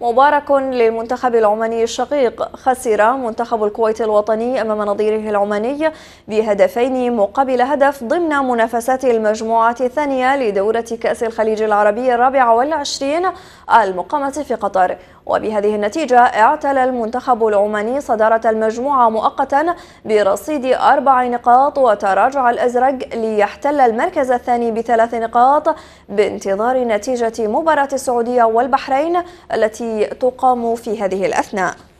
مبارك للمنتخب العماني الشقيق خسر منتخب الكويت الوطني أمام نظيره العماني بهدفين مقابل هدف ضمن منافسات المجموعة الثانية لدورة كأس الخليج العربي الرابع والعشرين المقامة في قطر وبهذه النتيجة اعتلى المنتخب العماني صدارة المجموعة مؤقتا برصيد أربع نقاط وتراجع الأزرق ليحتل المركز الثاني بثلاث نقاط بانتظار نتيجة مباراة السعودية والبحرين التي تقام في هذه الأثناء